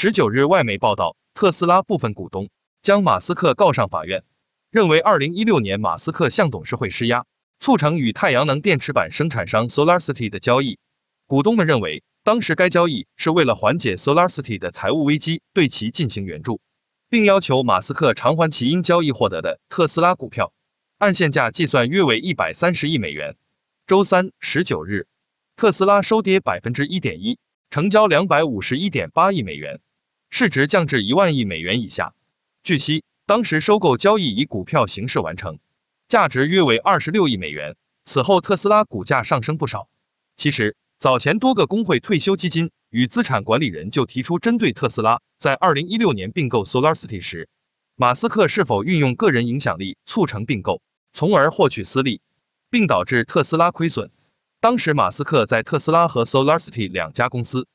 十九日，外媒报道，特斯拉部分股东将马斯克告上法院，认为二零一六年马斯克向董事会施压，促成与太阳能电池板生产商 SolarCity 的交易。股东们认为，当时该交易是为了缓解 SolarCity 的财务危机，对其进行援助，并要求马斯克偿还其因交易获得的特斯拉股票，按现价计算约为一百三十亿美元。周三十九日，特斯拉收跌百分之一点一，成交两百五十一点八亿美元。市值降至一万亿美元以下。据悉，当时收购交易以股票形式完成，价值约为二十六亿美元。此后，特斯拉股价上升不少。其实，早前多个工会退休基金与资产管理人就提出，针对特斯拉在二零一六年并购 SolarCity 时，马斯克是否运用个人影响力促成并购，从而获取私利，并导致特斯拉亏损。当时，马斯克在特斯拉和 SolarCity 两家公司。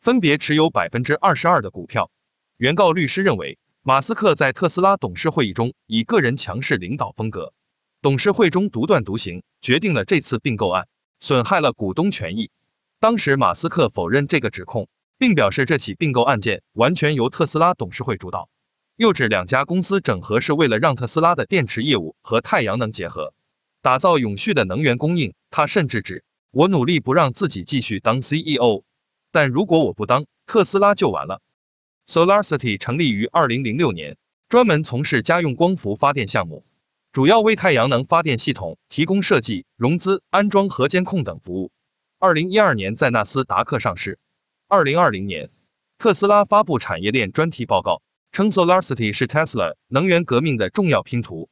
分别持有百分之二十二的股票。原告律师认为，马斯克在特斯拉董事会议中以个人强势领导风格，董事会中独断独行，决定了这次并购案，损害了股东权益。当时，马斯克否认这个指控，并表示这起并购案件完全由特斯拉董事会主导。又指两家公司整合是为了让特斯拉的电池业务和太阳能结合，打造永续的能源供应。他甚至指：“我努力不让自己继续当 CEO。”但如果我不当，特斯拉就完了。Solarcy 成立于二零零六年，专门从事家用光伏发电项目，主要为太阳能发电系统提供设计、融资、安装和监控等服务。二零一二年在纳斯达克上市。二零二零年，特斯拉发布产业链专题报告，称 Solarcy 是 Tesla 能源革命的重要拼图。